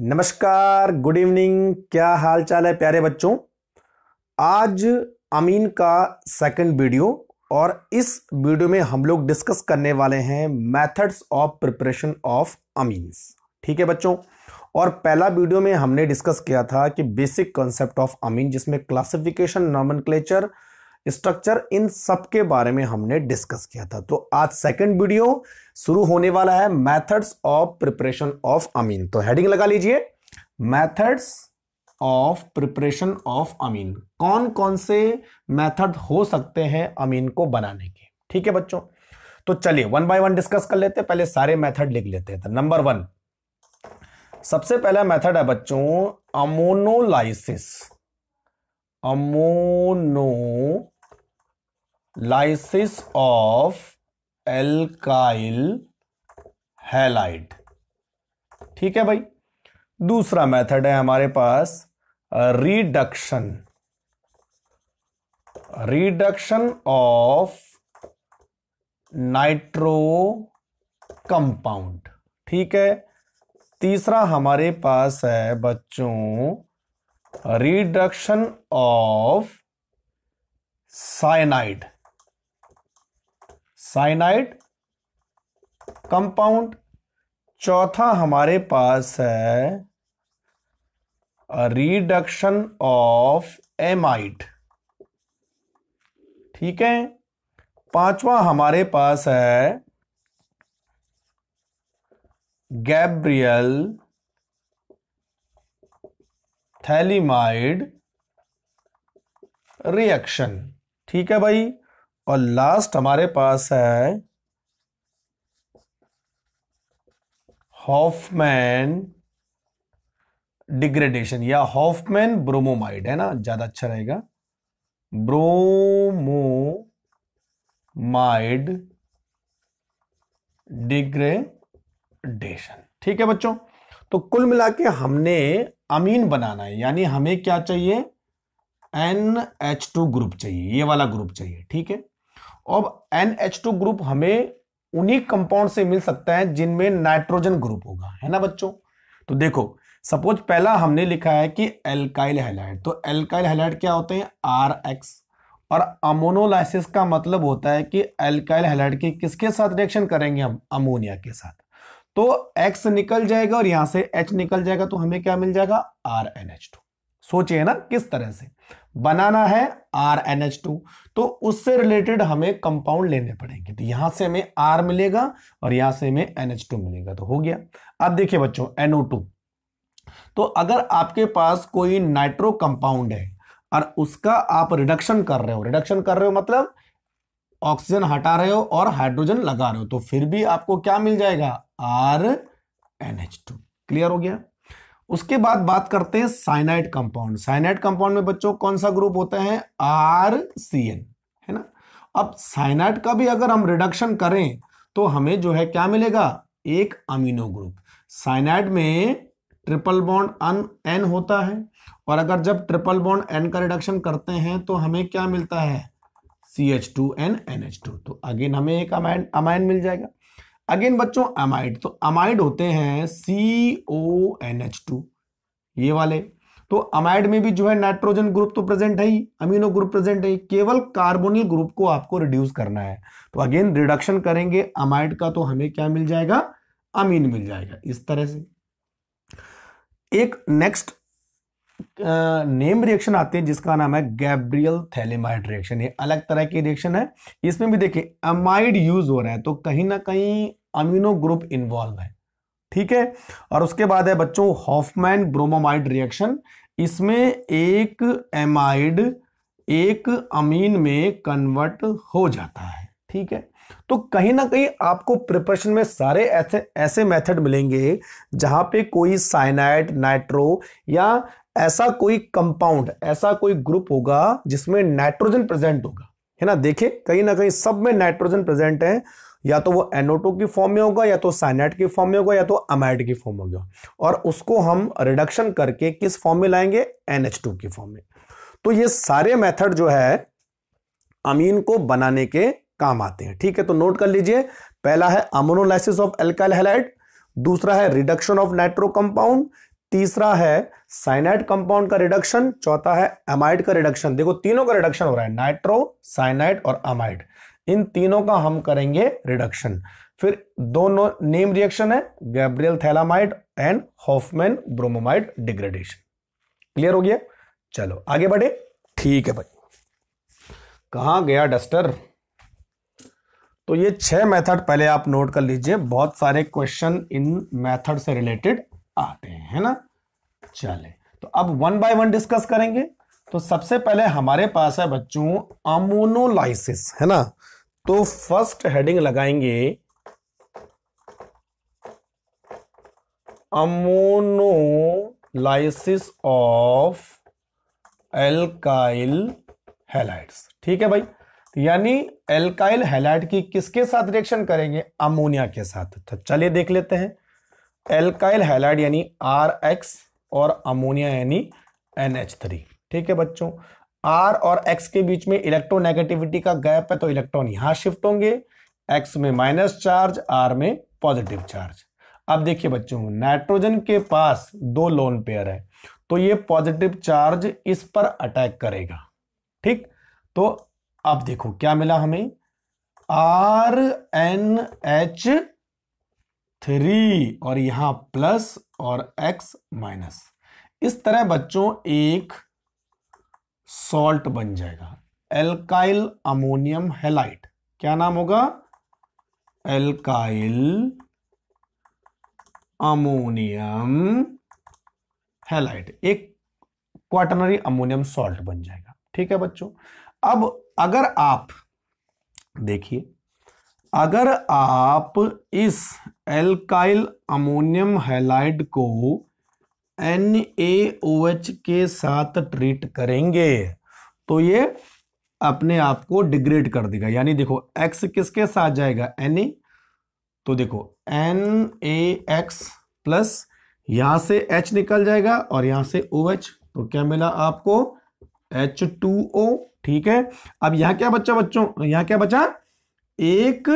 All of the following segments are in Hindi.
नमस्कार गुड इवनिंग क्या हाल चाल है प्यारे बच्चों आज अमीन का सेकंड वीडियो और इस वीडियो में हम लोग डिस्कस करने वाले हैं methods of preparation of amines ठीक है बच्चों और पहला वीडियो में हमने डिस्कस किया था कि बेसिक कॉन्सेप्ट ऑफ अमीन जिसमें क्लासिफिकेशन नॉमन स्ट्रक्चर इन सब के बारे में हमने डिस्कस किया था तो आज सेकंड वीडियो शुरू होने वाला है methods of preparation of amine तो हेडिंग लगा लीजिए methods of preparation of amine कौन कौन से मेथड हो सकते हैं अमीन को बनाने के ठीक है बच्चों तो चलिए वन बाय वन डिस्कस कर लेते हैं पहले सारे मेथड लिख लेते हैं नंबर वन सबसे पहला मेथड है बच्चों ammonolysis ammonolysis of alkyl halide ठीक है भाई दूसरा मेथड है हमारे पास reduction reduction of nitro compound ठीक है तीसरा हमारे पास है बच्चों reduction of cyanide cyanide compound चौथा हमारे पास है रिडक्शन ऑफ एमाइड ठीक है पांचवा हमारे पास है गैब्रियल थैलीमाइड रिएक्शन ठीक है भाई और लास्ट हमारे पास है हॉफमैन डिग्रेडेशन या हॉफमैन ब्रोमोमाइड है ना ज्यादा अच्छा रहेगा ब्रोमोमाइड डिग्रेडेशन ठीक है बच्चों तो कुल मिला के हमने अमीन बनाना है यानी हमें क्या चाहिए एन एच टू ग्रुप चाहिए ये वाला ग्रुप चाहिए ठीक है अब एन एच टू ग्रुप हमें उन्हीं कंपाउंड से मिल सकता है जिनमें नाइट्रोजन ग्रुप होगा है ना बच्चों तो देखो सपोज पहला हमने लिखा है कि एल्काइल हेलाइड तो एल्काइल हैलाइड क्या होते हैं आर एक्स और अमोनोलाइसिस का मतलब होता है कि एल्काइल हेलाइड के किसके साथ रिएक्शन करेंगे हम अमोनिया के साथ तो एक्स निकल जाएगा और यहां से एच निकल जाएगा तो हमें क्या मिल जाएगा आर एन एच टू सोचिए ना किस तरह से बनाना है आर एन एच टू तो उससे रिलेटेड हमें कंपाउंड लेने पड़ेंगे तो यहां से हमें आर मिलेगा और यहां से हमें NH2 मिलेगा तो हो गया अब देखिए बच्चों NO2 तो अगर आपके पास कोई नाइट्रो कंपाउंड है और उसका आप रिडक्शन कर रहे हो रिडक्शन कर रहे हो मतलब ऑक्सीजन हटा रहे हो और हाइड्रोजन लगा रहे हो तो फिर भी आपको क्या मिल जाएगा आर एनएच टू क्लियर हो गया उसके बाद बात करते हैं साइनाइड कंपाउंड साइनाइड कंपाउंड में बच्चों कौन सा ग्रुप होता है आर सी एन है ना अब साइनाइड का भी अगर हम रिडक्शन करें तो हमें जो है क्या मिलेगा एक अमीनो ग्रुप साइनाइड में ट्रिपल बॉन्ड अन एन होता है और अगर जब ट्रिपल बॉन्ड एन का रिडक्शन करते हैं तो हमें क्या मिलता है C H two N N H two तो अगेन हमें एक अमाइन अमाइन मिल जाएगा अगेन बच्चों अमाइड तो अमाइड होते हैं C O N H two ये वाले तो अमाइड में भी जो है नाइट्रोजन ग्रुप तो प्रेजेंट है ही अमीनो ग्रुप प्रेजेंट है केवल कार्बोनिल ग्रुप को आपको रिड्यूस करना है तो अगेन रिडक्शन करेंगे अमाइड का तो हमें क्या मिल जाएगा अमीन मिल जाएगा इस तरह से एक नेक्स्ट नेम रिएक्शन आते हैं जिसका नाम है गैब्रियल थैलेमाइड रिएक्शन ये अलग तरह की रिएक्शन है इसमें भी देखिए अमाइड यूज हो रहा है तो कहीं ना कहीं अमीनो ग्रुप इन्वॉल्व है ठीक है और उसके बाद है बच्चों हॉफमैन ब्रोमोमाइड रिएक्शन इसमें एक एमाइड एक अमीन में कन्वर्ट हो जाता है ठीक है तो कहीं ना कहीं आपको प्रिपरेशन में सारे ऐसे ऐसे मेथड मिलेंगे जहां पे कोई साइनाइड नाइट्रो या ऐसा कोई कंपाउंड ऐसा कोई ग्रुप होगा जिसमें नाइट्रोजन प्रेजेंट होगा है ना देखिए कहीं ना कहीं सब में नाइट्रोजन प्रेजेंट है या तो वो एनोटो की फॉर्म में होगा या तो साइनाइट की फॉर्म में होगा या तो अमाइड की फॉर्म में होगा और उसको हम रिडक्शन करके किस फॉर्म में लाएंगे टू की फॉर्म में तो ये सारे मेथड जो है अमीन को बनाने के काम आते हैं ठीक है तो नोट कर लीजिए पहला है अमोनोलाइसिस ऑफ एल्काइल हैलाइड दूसरा है रिडक्शन ऑफ नाइट्रो कंपाउंड तीसरा है साइनाइड कंपाउंड का रिडक्शन चौथा है एमाइड का रिडक्शन देखो तीनों का रिडक्शन हो रहा है नाइट्रो साइनाइड और अमाइड इन तीनों का हम करेंगे रिडक्शन फिर दोनों नेम रिएक्शन है Gabriel phthalimide and Hofmann bromamide degradation clear हो गया चलो आगे बढ़े ठीक है भाई कहा गया डस्टर तो ये छह मेथड पहले आप नोट कर लीजिए बहुत सारे क्वेश्चन इन मेथड से रिलेटेड आते हैं है ना चले तो अब वन बाय वन डिस्कस करेंगे तो सबसे पहले हमारे पास है बच्चों अमोनोलाइसिस है ना तो फर्स्ट हेडिंग लगाएंगे अमोनोलाइसिस ऑफ एल्काइल हेलाइट्स ठीक है भाई यानी एल्काइल हेलाइट की किसके साथ रिएक्शन करेंगे अमोनिया के साथ तो चलिए देख लेते हैं एल्काइल हैलाइड यानी आर एक्स और अमोनिया यानी एन एच थ्री ठीक है बच्चों आर और एक्स के बीच में इलेक्ट्रोनेगेटिविटी का गैप है तो इलेक्ट्रॉन यहां शिफ्ट होंगे एक्स में माइनस चार्ज आर में पॉजिटिव चार्ज अब देखिए बच्चों नाइट्रोजन के पास दो लोन पेयर है तो ये पॉजिटिव चार्ज इस पर अटैक करेगा ठीक तो अब देखो क्या मिला हमें आर एन एच थ्री और यहां प्लस और एक्स माइनस इस तरह बच्चों एक सॉल्ट बन जाएगा एल्काइल अमोनियम हेलाइट क्या नाम होगा एल्काइल अमोनियम हेलाइट एक क्वाटनरी अमोनियम सॉल्ट बन जाएगा ठीक है बच्चों अब अगर आप देखिए अगर आप इस एल्काइल अमोनियम हैलाइड को एन के साथ ट्रीट करेंगे तो ये अपने आप को डिग्रेड कर देगा यानी देखो एक्स किसके साथ जाएगा एन तो देखो एन ए एक्स प्लस यहां से एच निकल जाएगा और यहां से ओ OH, एच तो क्या मिला आपको एच टू ओ ठीक है अब यहां क्या बच्चा बच्चों यहां क्या बचा एक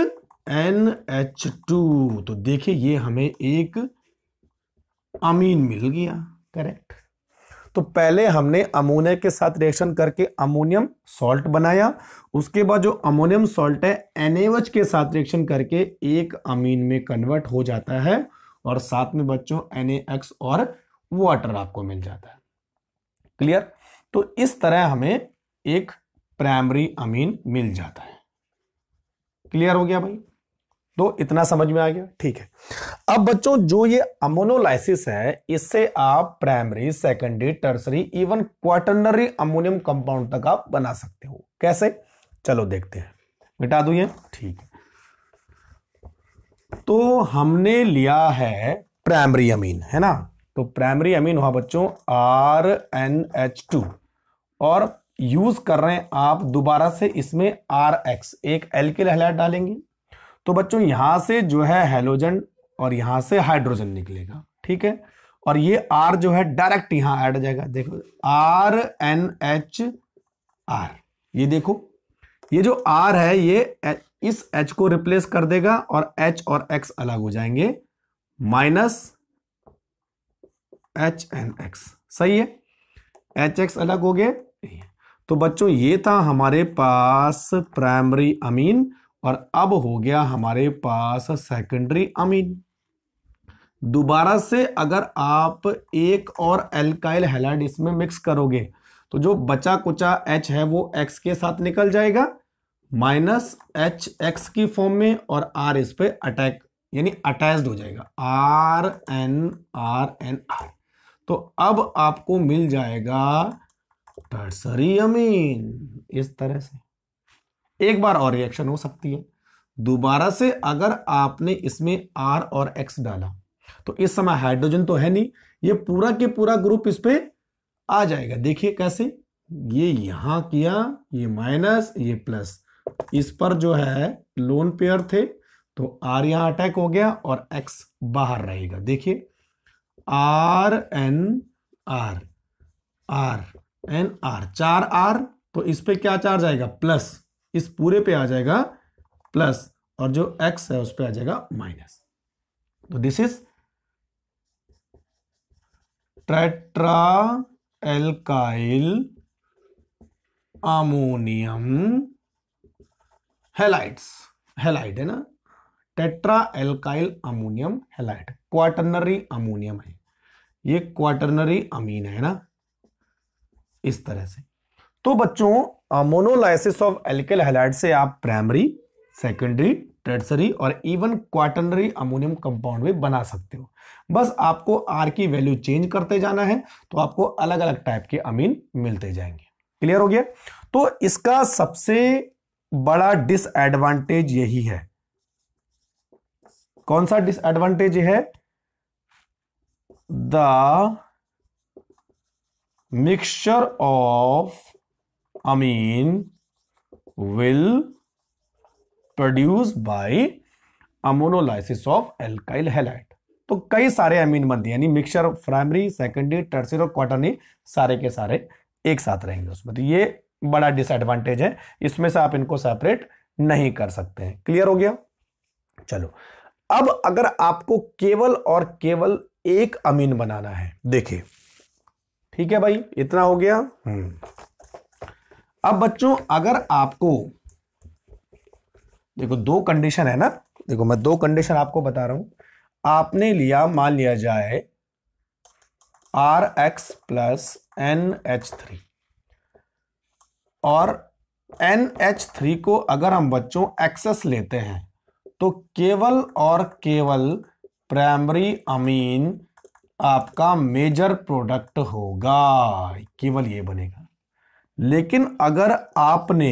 एन एच टू तो देखिए ये हमें एक अमीन मिल गया करेक्ट तो पहले हमने अमोनिया के साथ रिएक्शन करके अमोनियम सॉल्ट बनाया उसके बाद जो अमोनियम सॉल्ट है एनएवच के साथ रिएक्शन करके एक अमीन में कन्वर्ट हो जाता है और साथ में बच्चों एनएक्स और वाटर आपको मिल जाता है क्लियर तो इस तरह हमें एक प्राइमरी अमीन मिल जाता है क्लियर हो गया भाई तो इतना समझ में आ गया ठीक है अब बच्चों जो ये अमोनोलाइसिस है इससे आप primary secondary tertiary even quaternary ammonium compound तक आप बना सकते हो कैसे चलो देखते हैं मिटा दू ये ठीक तो हमने लिया है प्राइमरी अमीन है ना तो प्राइमरी अमीन हुआ बच्चों आर एन एच टू और यूज कर रहे हैं आप दोबारा से इसमें आर एक्स एक एल्किल लहलाट डालेंगे तो बच्चों यहां से जो है हेलोजन और यहां से हाइड्रोजन निकलेगा ठीक है और ये आर जो है डायरेक्ट यहां ऐड हो जाएगा देखो आर एन एच आर ये देखो ये जो आर है ये इस एच को रिप्लेस कर देगा और एच और एक्स अलग हो जाएंगे माइनस एच एन एक्स सही है एच एक्स अलग हो गए तो बच्चों ये था हमारे पास प्राइमरी अमीन और अब हो गया हमारे पास सेकेंडरी अमीन दोबारा से अगर आप एक और एल्काइल हेलाइड इसमें मिक्स करोगे तो जो बचा कुचा एच है वो एक्स के साथ निकल जाएगा माइनस एच एक्स की फॉर्म में और आर इस पे अटैक यानी अटैच हो जाएगा R N R N R तो अब आपको मिल जाएगा टर्सरी अमीन इस तरह से एक बार और रिएक्शन हो सकती है दोबारा से अगर आपने इसमें आर और एक्स डाला तो इस समय हाइड्रोजन तो है नहीं ये पूरा के पूरा ग्रुप इस पर आ जाएगा देखिए कैसे ये यहां किया ये माइनस ये प्लस इस पर जो है लोन पेयर थे तो आर यहां अटैक हो गया और एक्स बाहर रहेगा देखिए R N R R N R चार आर तो इस पर क्या चार्ज आएगा प्लस इस पूरे पे आ जाएगा प्लस और जो एक्स है उस पर आ जाएगा माइनस तो this is tetra alkyl ammonium halides halide है ना tetra alkyl ammonium halide quaternary ammonium है ये क्वाटरनरी अमीन है ना इस तरह से तो बच्चों अमोनोलाइसिस ऑफ एल्किल हेलाइड से आप प्राइमरी सेकेंडरी टर्सरी और इवन क्वाटनरी अमोनियम कंपाउंड भी बना सकते हो बस आपको आर की वैल्यू चेंज करते जाना है तो आपको अलग अलग टाइप के अमीन मिलते जाएंगे क्लियर हो गया तो इसका सबसे बड़ा डिसएडवांटेज यही है कौन सा डिसएडवांटेज है the mixture of amine will produce by ammonolysis of alkyl halide तो कई सारे अमीन बनते हैं यानी मिक्सचर प्राइमरी सेकेंडरी टर्सरी और क्वार्टरनी सारे के सारे एक साथ रहेंगे उसमें तो ये बड़ा डिसएडवांटेज है इसमें से आप इनको सेपरेट नहीं कर सकते हैं क्लियर हो गया चलो अब अगर आपको केवल और केवल एक अमीन बनाना है देखिए ठीक है भाई इतना हो गया हम्म अब बच्चों अगर आपको देखो दो कंडीशन है ना देखो मैं दो कंडीशन आपको बता रहा हूं आपने लिया मान लिया जाए R X plus N H three और एन एच थ्री को अगर हम बच्चों एक्सेस लेते हैं तो केवल और केवल प्राइमरी अमीन आपका मेजर प्रोडक्ट होगा केवल ये बनेगा लेकिन अगर आपने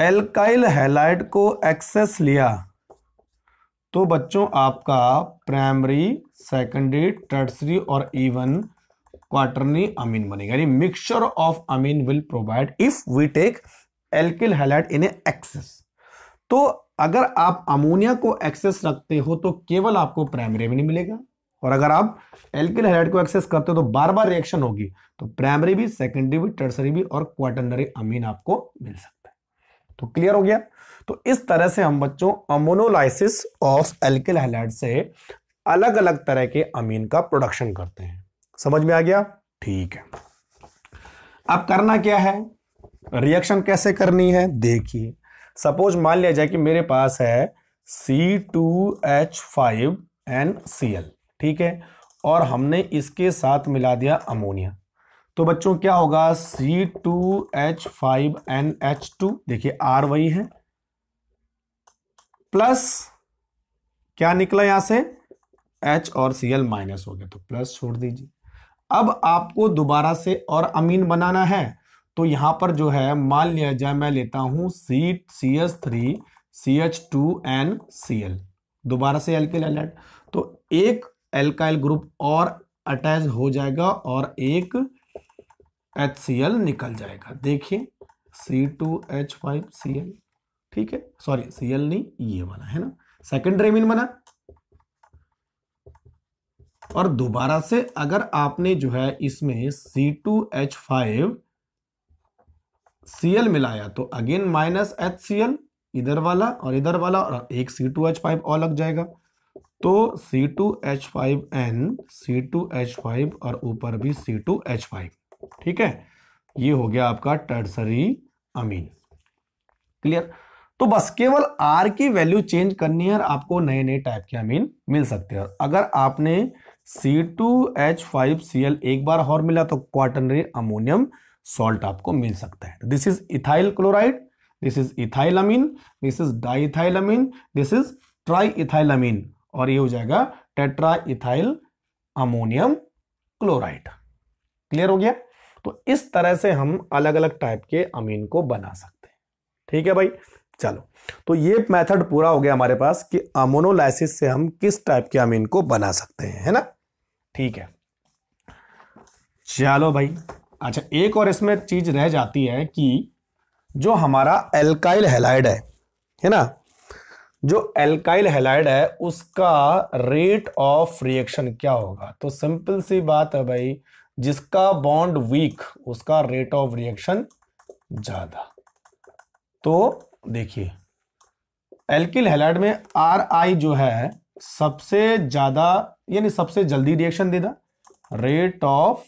एल्काइल हैलाइट को एक्सेस लिया तो बच्चों आपका प्राइमरी सेकेंडरी टर्सरी और इवन क्वार्टरनी अमीन बनेगा यानी mixture of amine will provide if we take alkyl halide in excess तो अगर आप अमोनिया को एक्सेस रखते हो तो केवल आपको प्राइमरी अमीन मिलेगा और अगर आप एल्किल हैलाइड को एक्सेस करते हो तो बार बार रिएक्शन होगी तो प्राइमरी भी सेकेंडरी भी टर्सरी भी और क्वाटनरी अमीन आपको मिल सकता है तो क्लियर हो गया तो इस तरह से हम बच्चों अमोनोलाइसिस ऑफ एल्किल हैलाइड से अलग अलग तरह के अमीन का प्रोडक्शन करते हैं समझ में आ गया ठीक है अब करना क्या है रिएक्शन कैसे करनी है देखिए सपोज मान लिया जाए कि मेरे पास है C two H five N C L ठीक है और हमने इसके साथ मिला दिया अमोनिया तो बच्चों क्या होगा C two H five N H two देखिए आर वही है प्लस क्या निकला यहां से एच और सी एल माइनस हो गया तो प्लस छोड़ दीजिए अब आपको दोबारा से और अमीन बनाना है तो यहां पर जो है मान लिया जाए मैं लेता हूं C C S three C H two N C L दोबारा से एल के लेट तो एक एल्काइल ग्रुप और अटैच हो जाएगा और एक एच निकल जाएगा देखिए C two H five C L ठीक है सॉरी सी एल नहीं ये बना है ना सेकेंड रेमिन बना और दोबारा से अगर आपने जो है इसमें C two H five C L मिलाया तो again minus H C L इधर वाला और इधर वाला और एक सी टू एच फाइव और लग जाएगा तो C2H5N C2H5 और ऊपर भी C2H5 ठीक है ये हो गया आपका टर्सरी अमीन क्लियर तो बस केवल R की वैल्यू चेंज करनी है और आपको नए नए टाइप के अमीन मिल सकते हैं अगर आपने C2H5Cl एक बार और मिला तो क्वाटनरी अमोनियम सॉल्ट आपको मिल सकता है this is ethyl chloride this is ethyl amine this is diethyl amine this is tri ethyl amine और ये हो जाएगा tetra ethyl ammonium chloride clear हो गया तो इस तरह से हम अलग अलग टाइप के अमीन को बना सकते हैं ठीक है भाई चलो तो ये मेथड पूरा हो गया हमारे पास कि अमोनोलाइसिस से हम किस टाइप के अमीन को बना सकते हैं है ना ठीक है चलो भाई अच्छा एक और इसमें चीज रह जाती है कि जो हमारा एल्काइल हेलाइड है है ना जो एल्काइल हेलाइड है उसका रेट ऑफ रिएक्शन क्या होगा तो सिंपल सी बात है भाई जिसका बॉन्ड वीक उसका रेट ऑफ रिएक्शन ज्यादा तो देखिए एल्किल हेलाइड में आर आई जो है सबसे ज्यादा यानी सबसे जल्दी रिएक्शन देगा rate of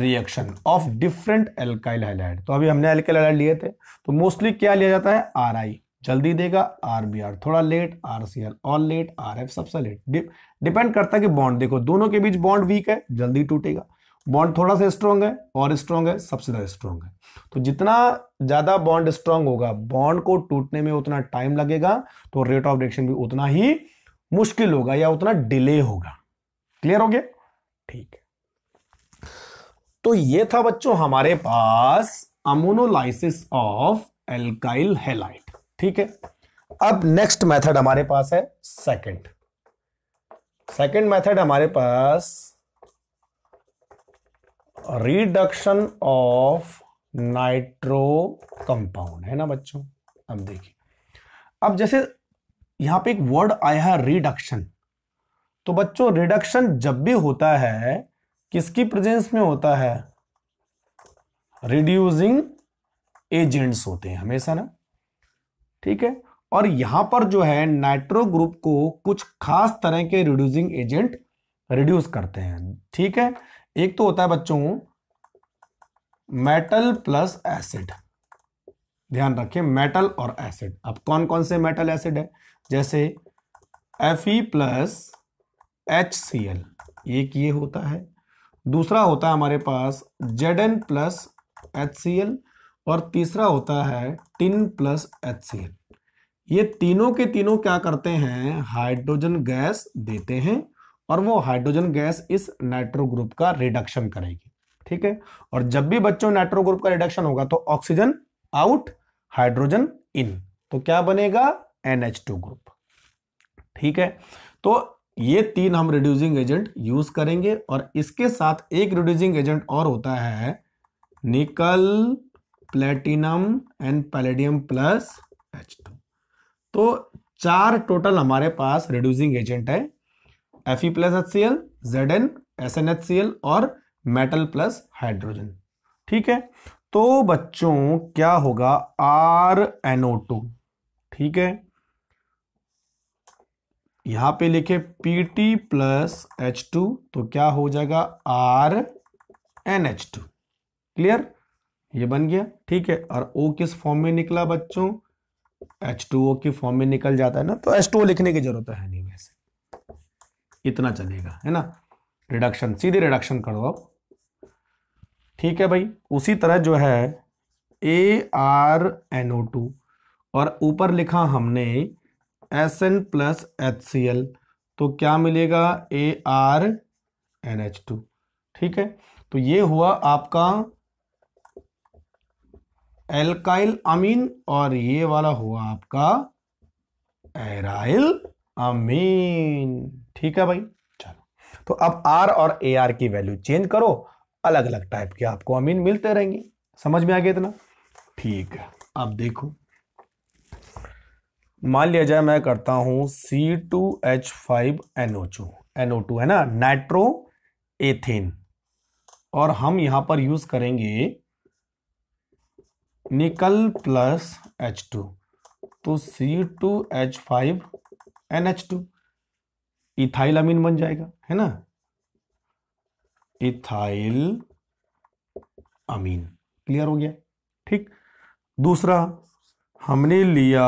reaction of different alkyl halide तो अभी हमने एल्काइल हेलाइड लिए थे तो मोस्टली क्या लिया जाता है आर आई जल्दी देगा आर बी आर थोड़ा late R C R all late R F सबसे लेट डिपेंड करता है कि बॉन्ड देखो दोनों के बीच बॉन्ड वीक है जल्दी टूटेगा बॉन्ड थोड़ा सा स्ट्रांग है और स्ट्रांग है सबसे ज़्यादा स्ट्रांग है तो जितना ज़्यादा बॉन्ड स्ट्रांग होगा बॉन्ड को टूटने में उतना टाइम लगेगा तो रेट ऑफ रिएक्शन भी उतना ही मुश्किल होगा या उतना डिले होगा क्लियर हो गया ठीक है तो ये था बच्चों हमारे पास अमोनोलाइसिस ऑफ एल्काइल हेलाइट ठीक है अब नेक्स्ट मेथड हमारे पास है सेकंड सेकंड मेथड हमारे पास रिडक्शन ऑफ नाइट्रो कंपाउंड है ना बच्चों अब देखिए अब जैसे यहां पे एक वर्ड आया है रिडक्शन तो बच्चों रिडक्शन जब भी होता है किसकी प्रेजेंस में होता है रिड्यूसिंग एजेंट्स होते हैं हमेशा ना ठीक है और यहां पर जो है नाइट्रो ग्रुप को कुछ खास तरह के रिड्यूसिंग एजेंट रिड्यूस करते हैं ठीक है एक तो होता है बच्चों मेटल प्लस एसिड ध्यान रखें मेटल और एसिड अब कौन कौन से मेटल एसिड है जैसे F plus H C L एक ये होता है दूसरा होता है हमारे पास Z N plus H C L और तीसरा होता है tin plus H C L ये तीनों के तीनों क्या करते हैं हाइड्रोजन गैस देते हैं और वो हाइड्रोजन गैस इस नाइट्रो ग्रुप का रिडक्शन करेगी ठीक है और जब भी बच्चों नाइट्रो ग्रुप का रिडक्शन होगा तो ऑक्सीजन आउट हाइड्रोजन इन तो क्या बनेगा टू ग्रुप ठीक है तो ये तीन हम रिड्यूसिंग एजेंट यूज करेंगे और इसके साथ एक रिड्यूसिंग एजेंट और होता है nickel platinum and palladium plus H two तो चार टोटल हमारे पास रिड्यूसिंग एजेंट है F E plus H C L Z N S N H C L और मेटल प्लस हाइड्रोजन ठीक है तो बच्चों क्या होगा आर एनओ टू ठीक है यहां पे लिखे P T plus H two तो क्या हो जाएगा R N H two clear ये बन गया ठीक है और ओ किस फॉर्म में निकला बच्चों एच टू ओ की फॉर्म में निकल जाता है ना तो एच टू ओ लिखने की जरूरत है नहीं वैसे इतना चलेगा है ना रिडक्शन सीधे रिडक्शन करो आप ठीक है भाई उसी तरह जो है A R N O two और ऊपर लिखा हमने S N plus H C L तो क्या मिलेगा A R N H two ठीक है तो ये हुआ आपका एल्काइल अमीन और ये वाला हुआ आपका एराइल अमीन ठीक है भाई चलो तो अब आर और ए आर की वैल्यू चेंज करो अलग अलग टाइप के आपको अमीन मिलते रहेंगे समझ में आ गया इतना ठीक है अब देखो मान लिया जाए मैं करता हूं C two H five N O two N O two है ना नाइट्रो एथेन और हम यहां पर यूज करेंगे निकल प्लस एच टू तो C two H five N H two ethyl amine बन जाएगा है ना इथाइल अमीन क्लियर हो गया ठीक दूसरा हमने लिया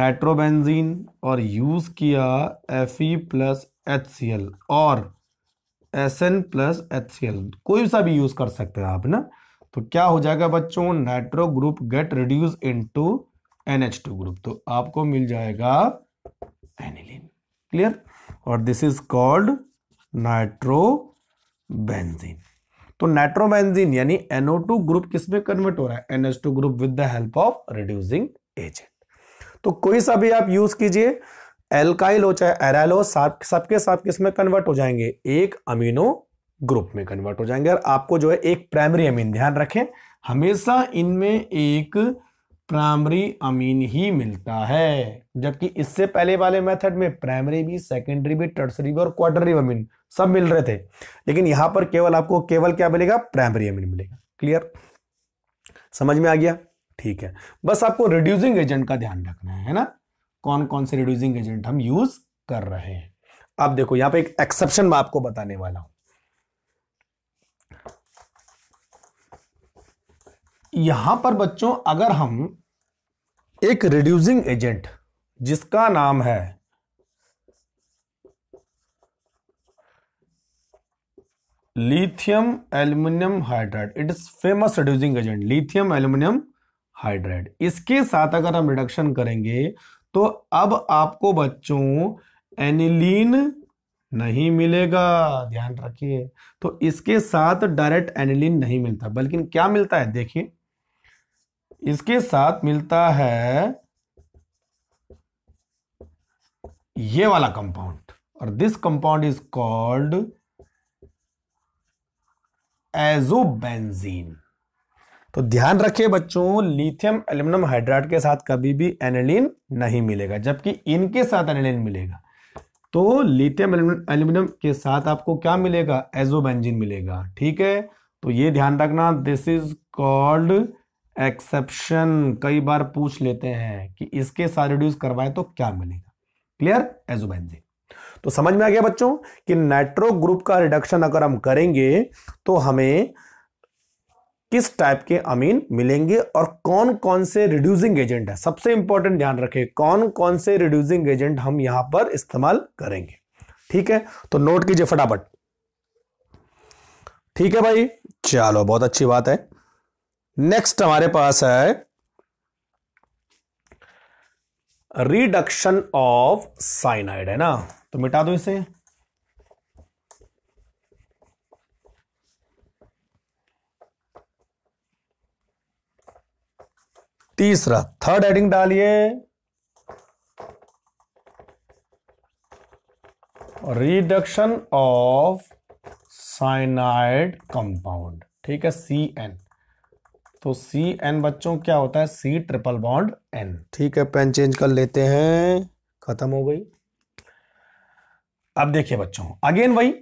नाइट्रोबेंजीन और यूज किया F E plus H C L और S N plus H C L कोई सा भी यूज कर सकते हैं आप ना तो क्या हो जाएगा बच्चों nitro group get reduce into two group तो आपको मिल जाएगा एनिलीन क्लियर और दिस इज कॉल्ड बेंजीन तो नाइट्रोबेंजीन यानी टू ग्रुप किस में कन्वर्ट हो रहा है N H two group with the help of reducing agent तो कोई सा भी आप यूज कीजिए एल्काइल हो चाहे एरेलो सब सबके साथ किस में कन्वर्ट हो जाएंगे एक अमीनो ग्रुप में कन्वर्ट हो जाएंगे और आपको जो है एक प्राइमरी अमीन ध्यान रखें हमेशा इनमें एक प्राइमरी अमीन ही मिलता है जबकि इससे पहले वाले मेथड में प्राइमरी भी सेकेंडरी भी टर्सरी भी और क्वार्टरी अमीन सब मिल रहे थे लेकिन यहां पर केवल आपको केवल क्या मिलेगा प्राइमरी अमीन मिलेगा क्लियर समझ में आ गया ठीक है बस आपको रिड्यूसिंग एजेंट का ध्यान रखना है ना कौन कौन से रिड्यूसिंग एजेंट हम यूज कर रहे हैं अब देखो यहां पर एक एक्सेप्शन मैं आपको बताने वाला हूं यहां पर बच्चों अगर हम एक रिड्यूसिंग एजेंट जिसका नाम है lithium aluminium hydride it is famous reducing agent lithium aluminium hydride इसके साथ अगर हम रिडक्शन करेंगे तो अब आपको बच्चों एनिलीन नहीं मिलेगा ध्यान रखिए तो इसके साथ डायरेक्ट एनिलीन नहीं मिलता बल्कि क्या मिलता है देखिए इसके साथ मिलता है ये वाला कंपाउंड और this compound is called azobenzene तो ध्यान रखिए बच्चों लिथियम एल्यूमिनियम हाइड्राइड के साथ कभी भी एनिलीन नहीं मिलेगा जबकि इनके साथ एनिलीन मिलेगा तो लिथियम एल्यूमिनियम के साथ आपको क्या मिलेगा एजोबेंजीन मिलेगा ठीक है तो ये ध्यान रखना दिस इज कॉल्ड एक्सेप्शन कई बार पूछ लेते हैं कि इसके साथ रिड्यूस करवाए तो क्या मिलेगा क्लियर एजोबेंजीन तो समझ में आ गया बच्चों कि नाइट्रो ग्रुप का रिडक्शन अगर हम करेंगे तो हमें किस टाइप के अमीन मिलेंगे और कौन कौन से रिड्यूसिंग एजेंट है सबसे इंपॉर्टेंट ध्यान रखें कौन कौन से रिड्यूसिंग एजेंट हम यहां पर इस्तेमाल करेंगे ठीक है तो नोट कीजिए फटाफट ठीक है भाई चलो बहुत अच्छी बात है नेक्स्ट हमारे पास है रिडक्शन ऑफ साइनाइड है ना तो मिटा दो इसे तीसरा थर्ड एडिंग डालिए रिडक्शन ऑफ साइनाइड कंपाउंड ठीक है सी एन तो सी एन बच्चों क्या होता है सी ट्रिपल बॉन्ड एन ठीक है पेन चेंज कर लेते हैं खत्म हो गई अब देखिए बच्चों अगेन वही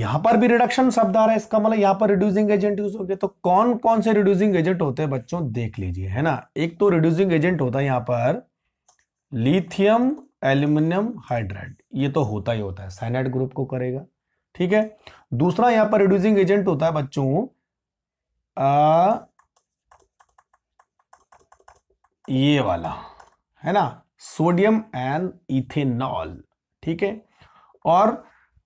यहां पर भी रिडक्शन शब्द आ रहा है इसका मतलब यहां पर रिड्यूसिंग एजेंट यूज हो गया तो कौन कौन से रिड्यूसिंग एजेंट होते हैं बच्चों देख लीजिए है ना एक तो रिड्यूसिंग एजेंट होता है यहां पर लिथियम एल्यूमिनियम हाइड्राइड ये तो होता ही होता है साइनाइड ग्रुप को करेगा ठीक है दूसरा यहां पर रिड्यूसिंग एजेंट होता है बच्चों ये वाला है ना सोडियम एंड इथेनॉल ठीक है और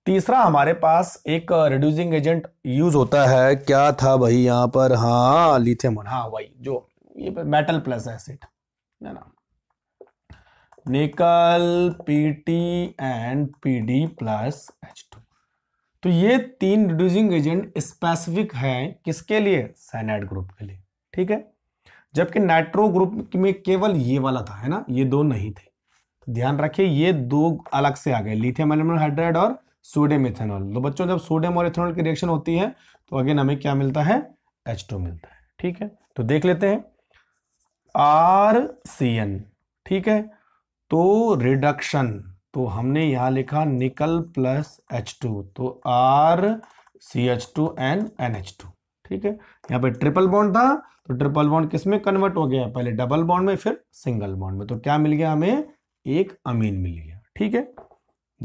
तीसरा हमारे पास एक रिड्यूसिंग एजेंट यूज होता है क्या था भाई यहां पर हाँ लिथियम हाँ भाई जो ये मेटल प्लस एसिड है ना nickel P T and P D plus H two तो ये तीन रिड्यूसिंग एजेंट स्पेसिफिक है किसके लिए साइनाइड ग्रुप के लिए ठीक है जबकि नाइट्रो ग्रुप में केवल ये वाला था है ना ये दो नहीं थे तो ध्यान रखिए ये दो अलग से आ गए लिथियम एल्यूमिनियम हाइड्राइड और सोडियम इथेनॉल तो बच्चों जब सोडियम और इथेनॉल की रिएक्शन होती है तो अगेन हमें क्या मिलता है एच टू मिलता है ठीक है तो देख लेते हैं आर सी एन ठीक है तो रिडक्शन तो हमने यहां लिखा निकल प्लस एच टू तो R C H two N N H two ठीक है यहाँ पे ट्रिपल बॉन्ड था तो ट्रिपल बॉन्ड किस में कन्वर्ट हो गया पहले डबल बॉन्ड में फिर सिंगल बॉन्ड में तो क्या मिल गया हमें एक अमीन मिल गया ठीक है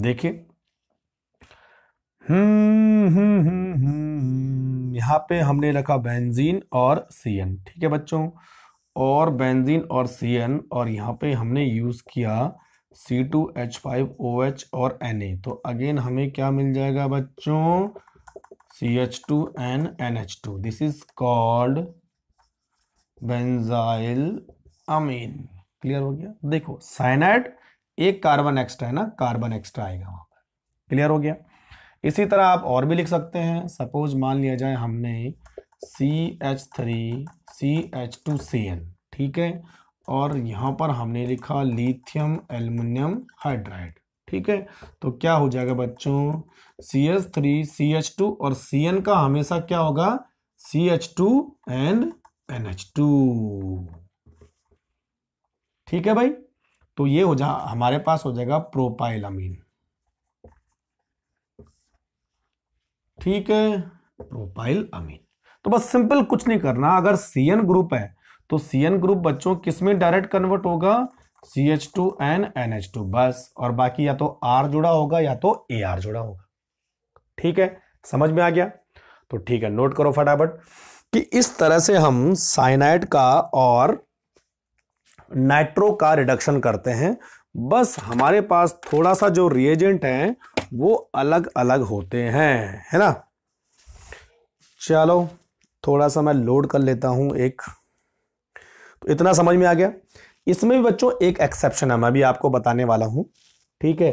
देखिए हम्म, हम्म, हम्म, यहाँ पे हमने रखा बेंजीन और सीएन ठीक है बच्चों और बेंजीन और सीएन और यहाँ पे हमने यूज़ किया C two H five O H और एन ए तो अगेन हमें क्या मिल जाएगा बच्चों N H two this is called benzyl amine clear हो गया देखो साइनाइड एक कार्बन एक्स्ट्रा है ना कार्बन एक्स्ट्रा आएगा वहां पर क्लियर हो गया इसी तरह आप और भी लिख सकते हैं सपोज मान लिया जाए हमने C H three C H two C N ठीक है और यहाँ पर हमने लिखा लिथियम एल्यूमिनियम हाइड्राइड ठीक है तो क्या हो जाएगा बच्चों C H three C H two और सी एन का हमेशा क्या होगा C H two and N H two ठीक है भाई तो ये हो जा हमारे पास हो जाएगा प्रोपाइल अमीन ठीक है प्रोपाइल अमीन तो बस सिंपल कुछ नहीं करना अगर सी एन ग्रुप है तो सी एन ग्रुप बच्चों किस में डायरेक्ट कन्वर्ट होगा C H two N N H two बस और बाकी या तो आर जुड़ा होगा या तो ए आर जुड़ा होगा ठीक है समझ में आ गया तो ठीक है नोट करो फटाफट कि इस तरह से हम साइनाइड का और नाइट्रो का रिडक्शन करते हैं बस हमारे पास थोड़ा सा जो रिएजेंट है वो अलग अलग होते हैं है ना चलो थोड़ा सा मैं लोड कर लेता हूं एक तो इतना समझ में आ गया इसमें भी बच्चों एक एक्सेप्शन है मैं भी आपको बताने वाला हूँ ठीक है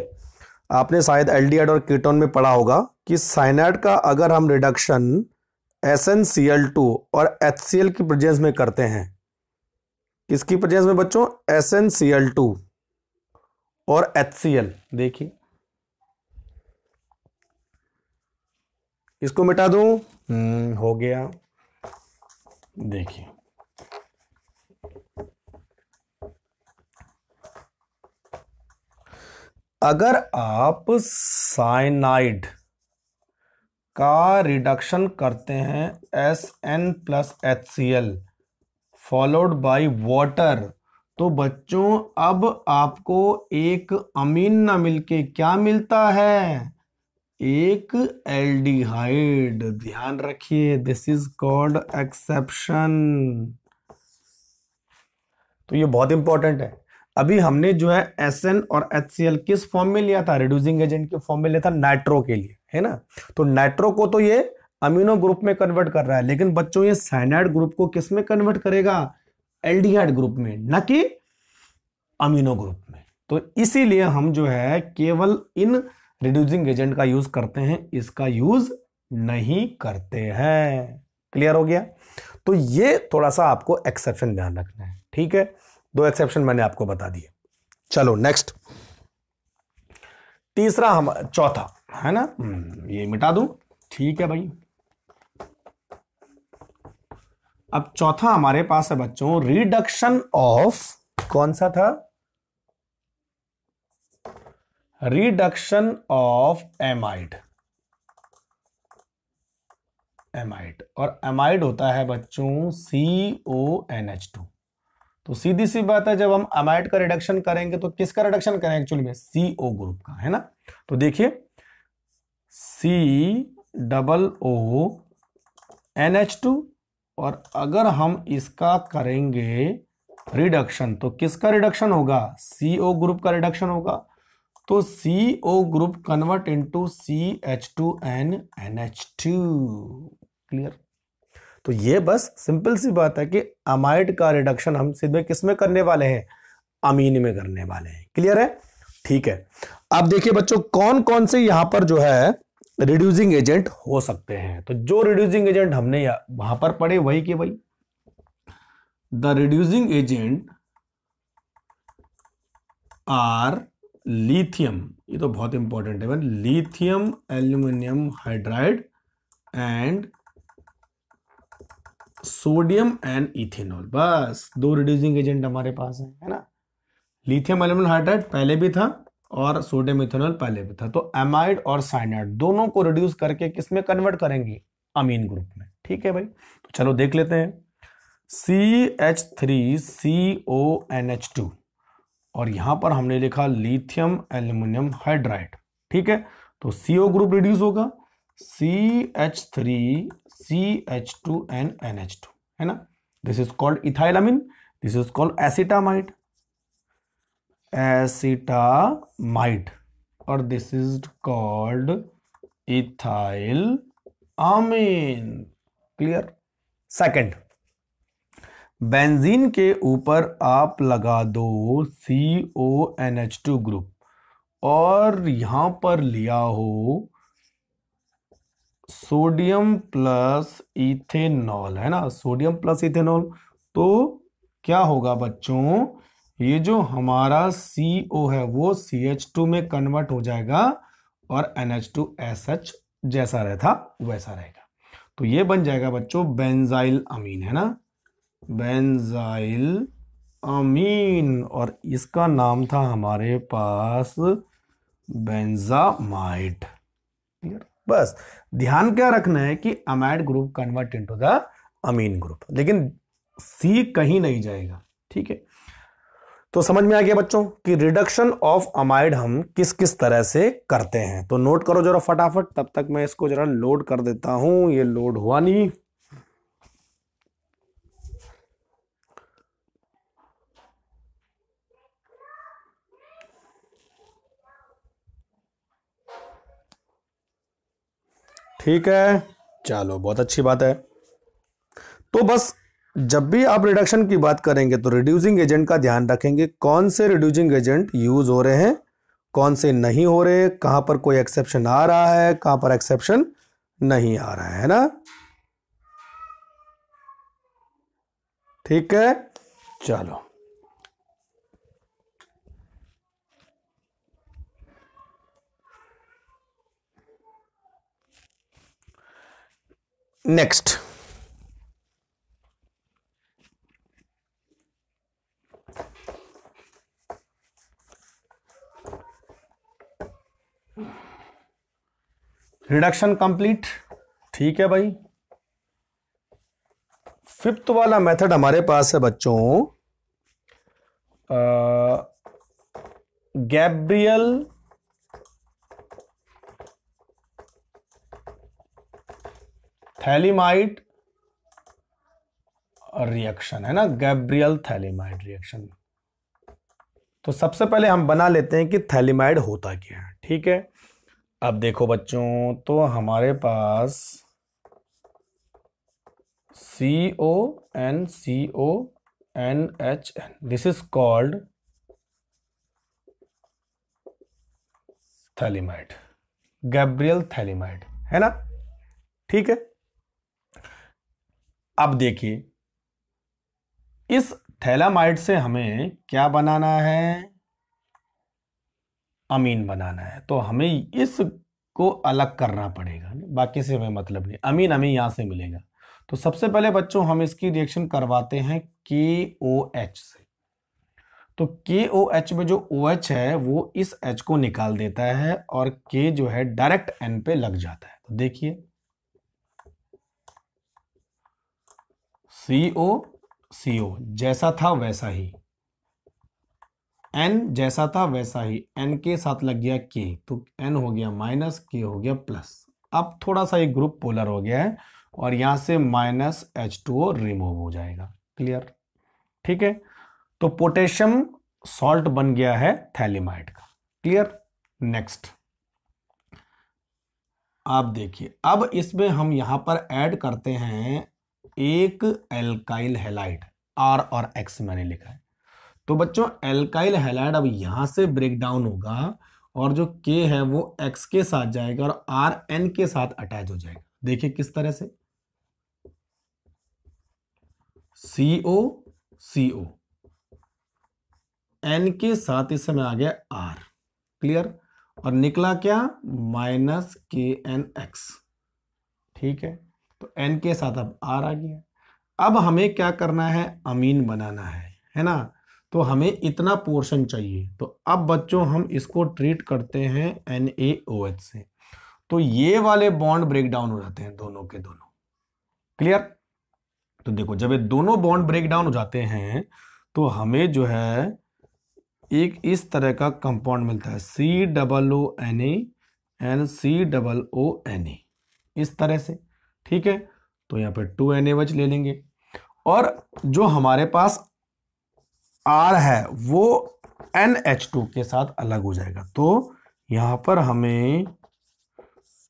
आपने शायद एल्डिहाइड और कीटोन में पढ़ा होगा कि साइनाइड का अगर हम reduction S N C L two और एच सी एल की प्रजेंस में करते हैं किसकी प्रजेंस में बच्चों S N C L two और एच सी एल देखिए इसको मिटा दूं हम्म, हो गया देखिए अगर आप साइनाइड का रिडक्शन करते हैं S N plus H C L followed by water तो बच्चों अब आपको एक अमीन ना मिलके क्या मिलता है एक एल्डिहाइड ध्यान रखिए दिस इज कॉल्ड एक्सेप्शन तो ये बहुत इंपॉर्टेंट है अभी हमने जो है एस और एच किस फॉर्म में लिया था रिड्यूसिंग एजेंट के फॉर्म में लिया था नाइट्रो के लिए है ना तो नाइट्रो को तो ये अमीनो ग्रुप में कन्वर्ट कर रहा है लेकिन बच्चों ये साइनाइड ग्रुप को किस में कन्वर्ट करेगा एल्डिहाइड ग्रुप में न कि अमीनो ग्रुप में तो इसीलिए हम जो है केवल इन रिड्यूसिंग एजेंट का यूज करते हैं इसका यूज नहीं करते हैं क्लियर हो गया तो ये थोड़ा सा आपको एक्सेप्शन ध्यान रखना है ठीक है दो एक्सेप्शन मैंने आपको बता दिए चलो नेक्स्ट तीसरा हम चौथा है ना हम्म, ये मिटा दू ठीक है भाई अब चौथा हमारे पास है बच्चों रिडक्शन ऑफ कौन सा था रिडक्शन ऑफ एमाइड एमाइड और एमाइड होता है बच्चों C O N H two तो सीधी सी बात है जब हम अमाइट का रिडक्शन करेंगे तो किसका रिडक्शन करें एक्चुअली में सी ओ ग्रुप का है ना तो देखिए C double O N H two और अगर हम इसका करेंगे रिडक्शन तो किसका रिडक्शन होगा सी ओ ग्रुप का रिडक्शन होगा तो C O group convert into C H two N N H two clear तो ये बस सिंपल सी बात है कि अमाइड का रिडक्शन हम सीधे किस में करने वाले हैं अमीन में करने वाले हैं क्लियर है ठीक है अब देखिए बच्चों कौन कौन से यहां पर जो है रिड्यूसिंग एजेंट हो सकते हैं तो जो रिड्यूसिंग एजेंट हमने वहां पर पढ़े वही के वही the reducing agent are lithium ये तो बहुत इंपॉर्टेंट है lithium aluminium hydride and sodium and ethanol बस दो रिड्यूसिंग एजेंट हमारे पास है है ना लिथियम एल्यूमिनियम हाइड्राइड पहले भी था और सोडियम इथेनॉल पहले भी था तो एमाइड और साइनाइड दोनों को रिड्यूस करके किस में कन्वर्ट करेंगे अमीन ग्रुप में ठीक है भाई तो चलो देख लेते हैं C H three C O N H two और यहां पर हमने लिखा लिथियम एल्यूमिनियम हाइड्राइड ठीक है तो सीओ ग्रुप रिड्यूस होगा C H three C H two N N H two है ना this is called ethylamine this is called acetamide acetamide और this is called ethyl amine clear second benzene के ऊपर आप लगा दो C O N H two group और यहां पर लिया हो सोडियम प्लस इथेनॉल है ना सोडियम प्लस इथेनॉल तो क्या होगा बच्चों ये जो हमारा सी ओ है वो सी एच टू में कन्वर्ट हो जाएगा और N H two S H जैसा रहता वैसा रहेगा तो ये बन जाएगा बच्चों बेंजाइल अमीन है ना बेंजाइल अमीन और इसका नाम था हमारे पास बेंजामाइड क्लियर बस ध्यान क्या रखना है कि amide group convert into the amine group लेकिन सी कहीं नहीं जाएगा ठीक है तो समझ में आ गया बच्चों कि रिडक्शन ऑफ अमाइड हम किस किस तरह से करते हैं तो नोट करो जरा फटाफट तब तक मैं इसको जरा लोड कर देता हूं ये लोड हुआ नहीं ठीक है चलो बहुत अच्छी बात है तो बस जब भी आप रिडक्शन की बात करेंगे तो रिड्यूसिंग एजेंट का ध्यान रखेंगे कौन से रिड्यूसिंग एजेंट यूज हो रहे हैं कौन से नहीं हो रहे कहां पर कोई एक्सेप्शन आ रहा है कहां पर एक्सेप्शन नहीं आ रहा है ना ठीक है चलो नेक्स्ट रिडक्शन कंप्लीट ठीक है भाई फिफ्थ वाला मेथड हमारे पास है बच्चों गैब्रियल थैलीमाइट रिएक्शन है ना गैब्रियल थैलीमाइड रिएक्शन तो सबसे पहले हम बना लेते हैं कि थैलीमाइड होता क्या है ठीक है अब देखो बच्चों तो हमारे पास C O N C O N H N this is called phthalimide Gabriel phthalimide है ना ठीक है अब देखिए इस थैलामाइड से हमें क्या बनाना है अमीन बनाना है तो हमें इसको अलग करना पड़ेगा बाकी से हमें मतलब नहीं अमीन हमें यहां से मिलेगा तो सबसे पहले बच्चों हम इसकी रिएक्शन करवाते हैं के ओ एच से तो के ओ एच में जो ओ एच है वो इस एच को निकाल देता है और के जो है डायरेक्ट एन पे लग जाता है तो देखिए सी ओ सी ओ जैसा था वैसा ही एन जैसा था वैसा ही एन के साथ लग गया के तो एन हो गया माइनस के हो गया प्लस अब थोड़ा सा ये ग्रुप पोलर हो गया है और यहां से minus H two O remove हो जाएगा क्लियर ठीक है तो पोटेशियम सॉल्ट बन गया है थैलीमाइट का क्लियर नेक्स्ट आप देखिए अब इसमें हम यहां पर ऐड करते हैं एक एल्काइल हेलाइड आर और एक्स मैंने लिखा है तो बच्चों एल्काइल हेलाइड अब यहां से ब्रेक डाउन होगा और जो के है वो एक्स के साथ जाएगा और आर एन के साथ अटैच हो जाएगा देखिए किस तरह से सी ओ सी ओ एन के साथ इस समय आ गया आर क्लियर और निकला क्या माइनस के एन एक्स ठीक है तो एन के साथ अब आर आ गया अब हमें क्या करना है अमीन बनाना है है ना तो हमें इतना पोर्शन चाहिए तो अब बच्चों हम इसको ट्रीट करते हैं एन ए ओ एच से तो ये वाले बॉन्ड ब्रेक डाउन हो जाते हैं दोनों के दोनों क्लियर तो देखो जब ये दोनों बॉन्ड ब्रेक डाउन हो जाते हैं तो हमें जो है एक इस तरह का कंपाउंड मिलता है C double O N A N C double O N A इस तरह से ठीक है तो यहां पर टू एन ले लेंगे और जो हमारे पास आर है वो एन एच टू के साथ अलग हो जाएगा तो यहां पर हमें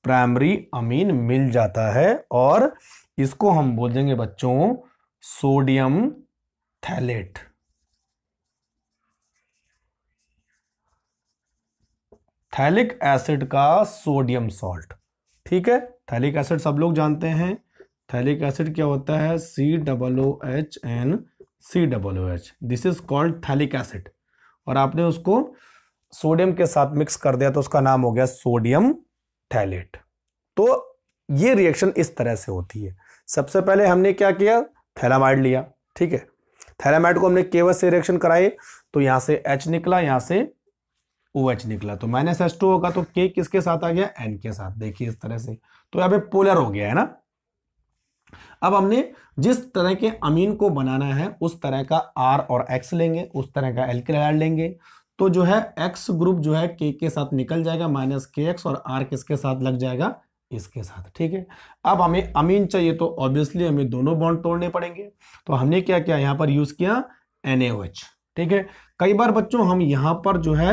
प्राइमरी अमीन मिल जाता है और इसको हम बोल देंगे बच्चों सोडियम थैलेट थैलिक एसिड का सोडियम सॉल्ट ठीक है थैलिक एसिड सब लोग जानते हैं थैलिक एसिड क्या होता है C double O H N C double O H this is called phthalic acid और आपने उसको सोडियम के साथ मिक्स कर दिया तो उसका नाम हो गया सोडियम थैलेट तो ये रिएक्शन इस तरह से होती है सबसे पहले हमने क्या किया थैलामाइड लिया ठीक है थैलामाइड को हमने केवल से रिएक्शन कराई तो यहां से H निकला यहां से ओ OH निकला तो माइनस एच टू होगा तो के किसके साथ आ गया एन के साथ देखिए इस तरह से तो यहाँ पे पोलर हो गया है ना अब हमने जिस तरह के अमीन को बनाना है उस तरह का आर और एक्स लेंगे उस तरह का एल्किलाइड लेंगे तो जो है एक्स ग्रुप जो है के के साथ निकल जाएगा माइनस के एक्स और आर किसके साथ लग जाएगा इसके साथ ठीक है अब हमें अमीन चाहिए तो ऑब्वियसली हमें दोनों बॉन्ड तोड़ने पड़ेंगे तो हमने क्या किया यहाँ पर यूज किया एन ठीक है कई बार बच्चों हम यहाँ पर जो है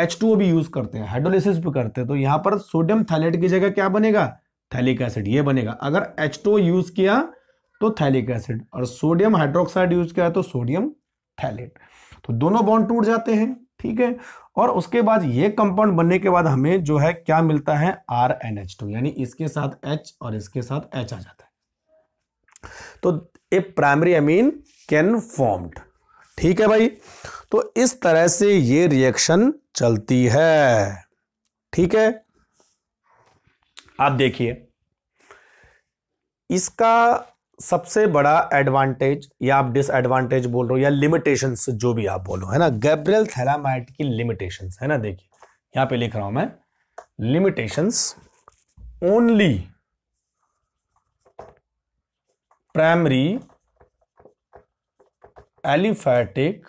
एच टू भी यूज करते हैं हाइड्रोलिसिस भी करते हैं तो यहाँ पर सोडियम थैलेट की जगह क्या बनेगा थैलिक एसिड ये बनेगा अगर एच टू यूज किया तो थैलिक एसिड और सोडियम हाइड्रोक्साइड यूज किया तो सोडियम थैलेट तो दोनों बॉन्ड टूट जाते हैं ठीक है और उसके बाद ये कंपाउंड बनने के बाद हमें जो है क्या मिलता है आर एन एच टू यानी इसके साथ एच और इसके साथ एच आ जाता है तो a primary amine can formed ठीक है भाई तो इस तरह से ये रिएक्शन चलती है ठीक है आप देखिए इसका सबसे बड़ा एडवांटेज या आप डिसएडवांटेज बोल रहे हो या लिमिटेशंस जो भी आप बोलो है ना गैब्रियल थैलामाइट की लिमिटेशंस है ना देखिए यहां पे लिख रहा हूं मैं limitations only primary aliphatic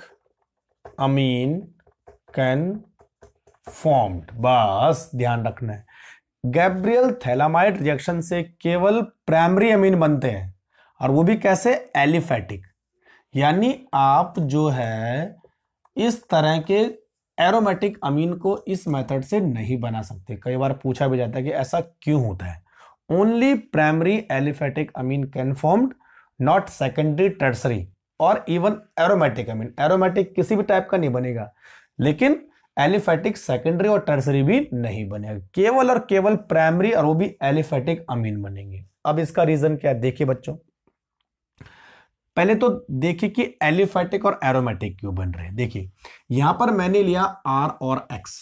amine can formed बस ध्यान रखना है गैब्रियल थैलामाइड रिएक्शन से केवल प्राइमरी अमीन बनते हैं और वो भी कैसे एलिफेटिक यानी आप जो है इस तरह के एरोमेटिक अमीन को इस मेथड से नहीं बना सकते कई बार पूछा भी जाता है कि ऐसा क्यों होता है only primary aliphatic amine can formed not secondary tertiary और इवन एरोमेटिक अमीन एरोमेटिक किसी भी टाइप का नहीं बनेगा लेकिन एलिफेटिक सेकेंडरी और टर्सरी भी नहीं बनेगा केवल और केवल प्राइमरी और वो भी एलिफेटिक अमीन बनेंगे अब इसका रीजन क्या है देखिए बच्चों पहले तो देखिए कि एलिफेटिक और एरोमेटिक क्यों बन रहे हैं देखिए यहां पर मैंने लिया आर और एक्स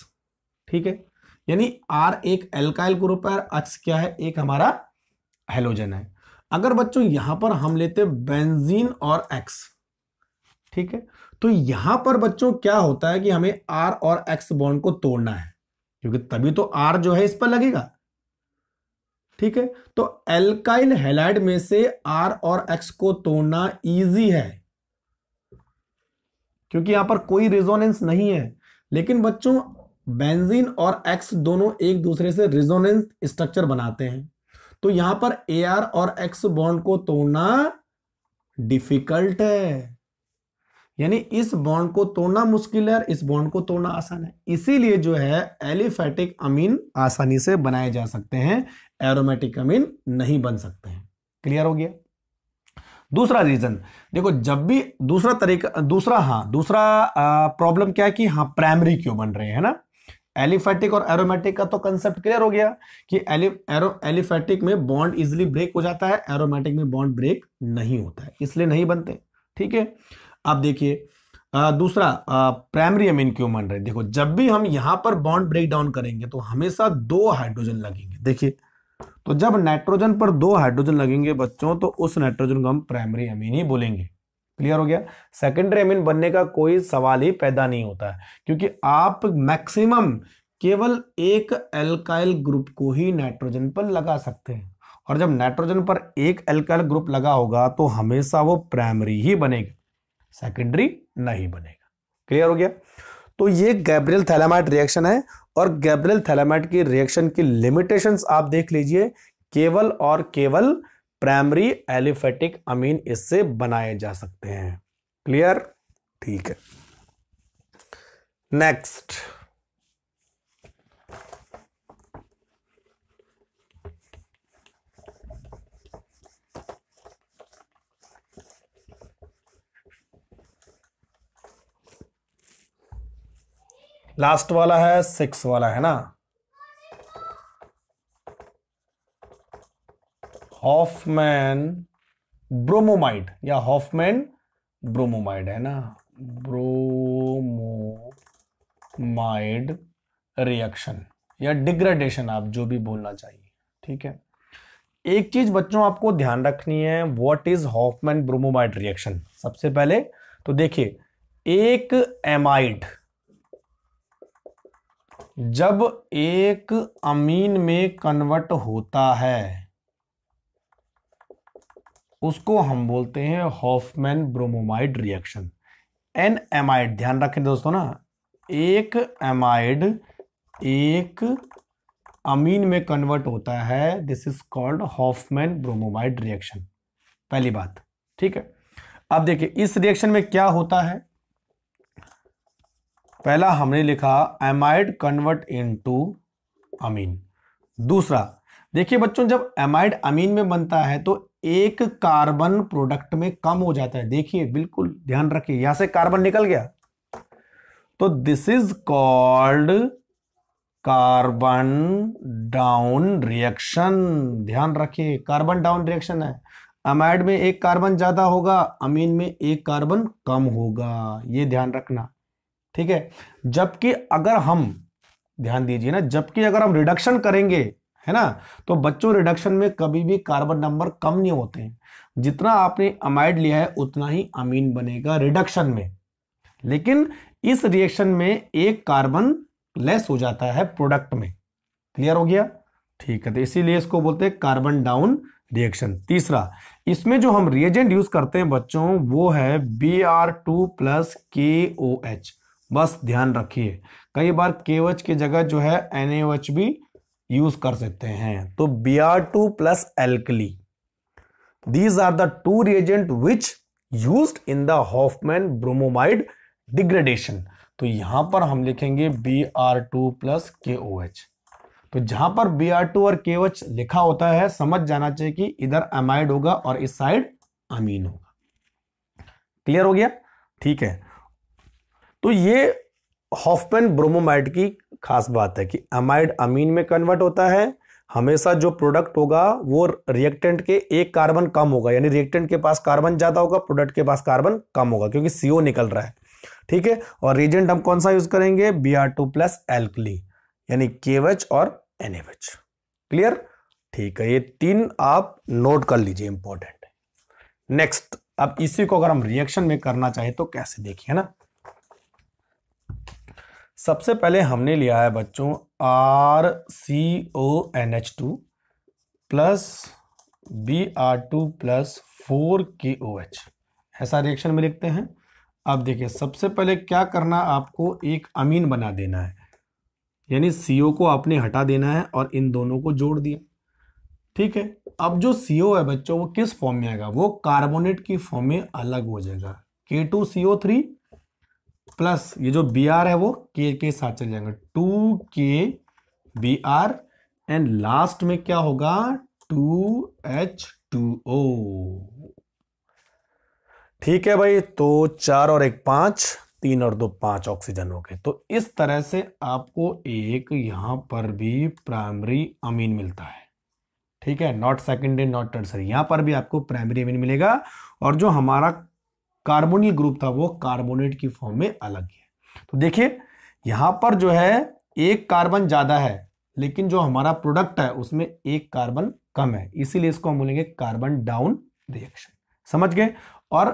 ठीक है यानी आर एक एल्काइल ग्रुप है एक्स क्या है एक हमारा हेलोजन है अगर बच्चों यहां पर हम लेते बेंजीन और एक्स ठीक है तो यहां पर बच्चों क्या होता है कि हमें आर और एक्स बॉन्ड को तोड़ना है क्योंकि तभी तो आर जो है इस पर लगेगा ठीक है तो एल्काइल हेलाइड में से आर और एक्स को तोड़ना इजी है क्योंकि यहां पर कोई रिजोनेंस नहीं है लेकिन बच्चों बेंजीन और एक्स दोनों एक दूसरे से रिजोनेंस स्ट्रक्चर बनाते हैं तो यहां पर ए आर और एक्स बॉन्ड को तोड़ना डिफिकल्ट है यानी इस बॉन्ड को तोड़ना मुश्किल है और इस बॉन्ड को तोड़ना आसान है इसीलिए जो है एलिफेटिक अमीन आसानी से बनाए जा सकते हैं एरोमेटिक अमीन नहीं बन सकते हैं क्लियर हो गया दूसरा रीजन देखो जब भी दूसरा तरीका दूसरा हाँ दूसरा प्रॉब्लम क्या है कि हाँ प्राइमरी क्यों बन रहे हैं ना एलिफेटिक और एरोमेटिक का तो कंसेप्ट क्लियर हो गया कि एलिफेटिक में बॉन्ड इजिली ब्रेक हो जाता है एरोमेटिक में बॉन्ड ब्रेक नहीं होता है इसलिए नहीं बनते ठीक है आप देखिए दूसरा प्राइमरी अमीन क्यों मान रहे देखो जब भी हम यहां पर बॉन्ड ब्रेक डाउन करेंगे तो हमेशा दो हाइड्रोजन लगेंगे देखिए तो जब नाइट्रोजन पर दो हाइड्रोजन लगेंगे बच्चों तो उस नाइट्रोजन को हम प्राइमरी अमीन ही बोलेंगे क्लियर हो गया सेकेंडरी एमिन बनने का कोई सवाल ही पैदा नहीं होता है क्योंकि आप मैक्सिमम केवल एक एल्काइल ग्रुप को ही नाइट्रोजन पर लगा सकते हैं और जब नाइट्रोजन पर एक एल्काइल ग्रुप लगा होगा तो हमेशा वो प्राइमरी ही बनेगा सेकेंडरी नहीं बनेगा क्लियर हो गया तो ये गैब्रियल थैलामाइट रिएक्शन है और गैब्रियल थैलामाइट की रिएक्शन की लिमिटेशंस आप देख लीजिए केवल और केवल प्राइमरी एलिफेटिक अमीन इससे बनाए जा सकते हैं क्लियर ठीक है नेक्स्ट लास्ट वाला है सिक्स वाला है ना हॉफमैन ब्रोमोमाइड या हॉफमैन ब्रोमोमाइड है ना ब्रोमोमाइड रिएक्शन या डिग्रेडेशन आप जो भी बोलना चाहिए ठीक है एक चीज बच्चों आपको ध्यान रखनी है what is Hofmann bromamide reaction सबसे पहले तो देखिए एक एमाइड जब एक अमीन में कन्वर्ट होता है उसको हम बोलते हैं Hofmann bromamide reaction an amide ध्यान रखें दोस्तों ना एक एमाइड एक अमीन में कन्वर्ट होता है this is called Hofmann bromamide reaction पहली बात ठीक है अब देखिए इस रिएक्शन में क्या होता है पहला हमने लिखा एमाइड कन्वर्ट इनटू अमीन दूसरा देखिए बच्चों जब एमाइड अमीन में बनता है तो एक कार्बन प्रोडक्ट में कम हो जाता है देखिए बिल्कुल ध्यान रखिए यहां से कार्बन निकल गया तो this is called carbon down reaction ध्यान रखिए कार्बन डाउन रिएक्शन है अमाइड में एक कार्बन ज्यादा होगा अमीन में एक कार्बन कम होगा ये ध्यान रखना ठीक है जबकि अगर हम ध्यान दीजिए ना जबकि अगर हम रिडक्शन करेंगे है ना तो बच्चों रिडक्शन में कभी भी कार्बन नंबर कम नहीं होते हैं जितना आपने अमाइड लिया है उतना ही अमीन बनेगा रिडक्शन में लेकिन इस रिएक्शन में एक कार्बन लेस हो जाता है प्रोडक्ट में क्लियर हो गया ठीक है तो इसीलिए इसको बोलते हैं कार्बन डाउन रिएक्शन तीसरा इसमें जो हम रिएजेंट यूज करते हैं बच्चों वो है बी आर टू प्लस के ओ एच बस ध्यान रखिए कई बार के ओ एच की जगह जो है एन ए एच भी यूज कर सकते हैं तो B R two plus alkali these are the two reagent which use in the Hofmann bromamide degradation तो यहां पर हम लिखेंगे बी आर टू प्लस के ओ एच तो जहां पर बी आर टू और के ओ एच लिखा होता है समझ जाना चाहिए कि इधर अमाइड होगा और इस साइड अमीन होगा क्लियर हो गया ठीक है तो ये हॉफमैन ब्रोमोमाइड की खास बात है कि अमाइड अमीन में कन्वर्ट होता है हमेशा जो प्रोडक्ट होगा वो रिएक्टेंट के एक कार्बन कम होगा यानी रिएक्टेंट के पास कार्बन ज़्यादा होगा प्रोडक्ट के पास कार्बन कम होगा क्योंकि सीओ निकल रहा है ठीक है और रीजेंट हम कौन सा यूज़ करेंगे B R two plus alkali यानी केवच और एन क्लियर ठीक है ये तीन आप नोट कर लीजिए इंपॉर्टेंट नेक्स्ट अब इसी को अगर हम रिएक्शन में करना चाहे तो कैसे देखिए ना सबसे पहले हमने लिया है बच्चों R C O N H two plus B R two plus four K O H ऐसा रिएक्शन में लिखते हैं अब देखिए सबसे पहले क्या करना आपको एक अमीन बना देना है यानी सी ओ को आपने हटा देना है और इन दोनों को जोड़ दिया ठीक है अब जो सी ओ है बच्चों वो किस फॉर्म में आएगा वो कार्बोनेट की फॉर्म में अलग हो जाएगा K two C O three plus ये जो बी आर है वो के के साथ चल जाएगा to K B are and last में क्या होगा टू एच टू ओ ठीक है भाई तो चार और एक पांच तीन और दो पांच ऑक्सीजन हो गए तो इस तरह से आपको एक यहां पर भी प्राइमरी अमीन मिलता है ठीक है नॉट सेकेंडरी नॉट टर्सरी यहां पर भी आपको प्राइमरी अमीन मिलेगा और जो हमारा कार्बोनिल ग्रुप था वो कार्बोनेट की फॉर्म में अलग है तो देखिए यहां पर जो है एक कार्बन ज़्यादा है लेकिन जो हमारा प्रोडक्ट है उसमें एक कार्बन कम है इसीलिए इसको हम बोलेंगे कार्बन डाउन रिएक्शन समझ गए और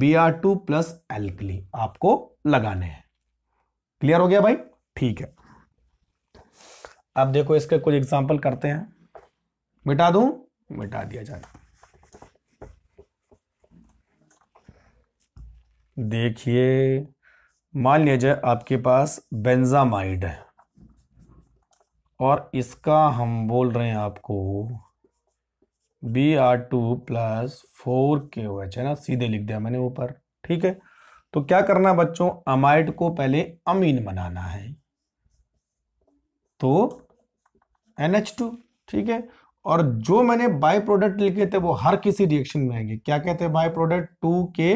B R two plus alkali आपको लगाने हैं क्लियर हो गया भाई ठीक है अब देखो इसके कुछ एग्जाम्पल करते हैं मिटा दूं मिटा दिया जाए देखिए मान लीजिए आपके पास बेंजामाइड है और इसका हम बोल रहे हैं आपको B R two plus four K O H है ना सीधे लिख दिया मैंने ऊपर ठीक है तो क्या करना बच्चों अमाइड को पहले अमीन बनाना है तो एन एच टू ठीक है और जो मैंने बाय प्रोडक्ट लिखे थे वो हर किसी रिएक्शन में आएंगे क्या कहते हैं by product two K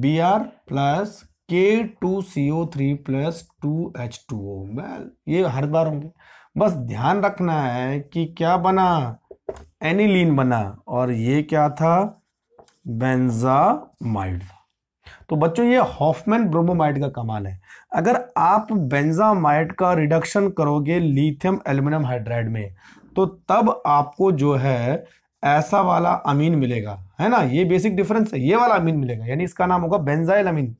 B R plus K two C O three plus two H two O well ये हर बार होंगे बस ध्यान रखना है कि क्या बना एनिलीन बना और ये क्या था बेंजामाइड था तो बच्चों ये हॉफमैन ब्रोमोमाइड का कमाल है अगर आप बेंजामाइड का रिडक्शन करोगे लिथियम एल्यूमिनियम हाइड्राइड में तो तब आपको जो है ऐसा वाला अमीन मिलेगा है ना ये बेसिक डिफरेंस है ये वाला अमीन मिलेगा यानी इसका नाम होगा बेंजाइल अमीन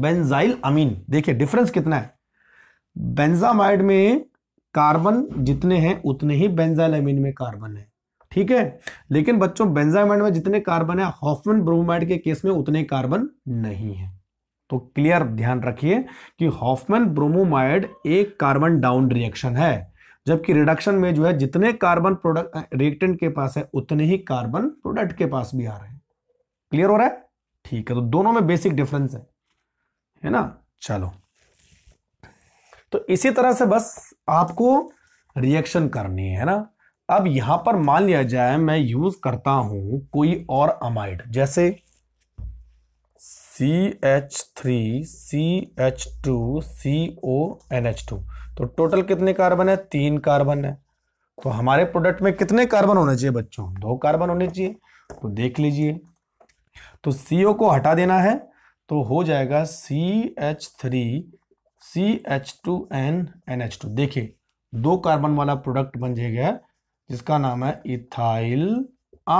बेंजाइल अमीन देखिए डिफरेंस कितना है बेंजामाइड में कार्बन जितने हैं उतने ही बेंजाइल अमीन में कार्बन है ठीक है लेकिन बच्चों बेंजामाइड में जितने कार्बन है हॉफमन ब्रोमाइड के केस में उतने कार्बन नहीं है तो क्लियर ध्यान रखिए कि हॉफमन ब्रोमोमाइड एक कार्बन डाउन रिएक्शन है जबकि रिडक्शन में जो है जितने कार्बन प्रोडक्ट रिएक्टेंट के पास है उतने ही कार्बन प्रोडक्ट के पास भी आ रहे हैं क्लियर हो रहा है ठीक है तो दोनों में बेसिक डिफरेंस है है ना चलो तो इसी तरह से बस आपको रिएक्शन करनी है ना अब यहां पर मान लिया जाए मैं यूज करता हूं कोई और अमाइड जैसे C H three C H two C O N H two तो टोटल कितने कार्बन है तीन कार्बन है तो हमारे प्रोडक्ट में कितने कार्बन होने चाहिए बच्चों दो कार्बन होने चाहिए तो देख लीजिए तो सीओ को हटा देना है तो हो जाएगा C H three C H two N N H two देखिए दो कार्बन वाला प्रोडक्ट बन जाएगा जिसका नाम है इथाइल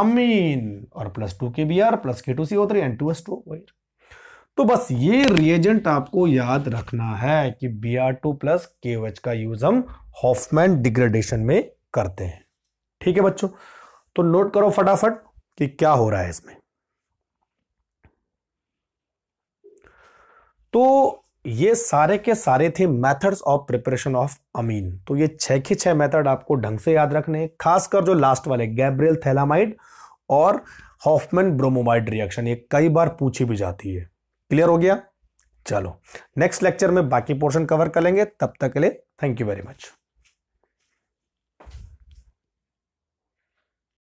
अमीन और plus two K B R plus K two C O three N two S two तो बस ये रिएजेंट आपको याद रखना है कि B R two plus K H का यूज हम हॉफमैन डिग्रेडेशन में करते हैं ठीक है बच्चों तो नोट करो फटाफट कि क्या हो रहा है इसमें तो ये सारे के सारे थे methods of preparation of amine तो ये छह के छह मेथड आपको ढंग से याद रखने हैं खासकर जो लास्ट वाले गैब्रियल थैलामाइड और हॉफमैन ब्रोमोमाइड रिएक्शन ये कई बार पूछी भी जाती है क्लियर हो गया चलो नेक्स्ट लेक्चर में बाकी पोर्शन कवर कर लेंगे तब तक के लिए थैंक यू वेरी मच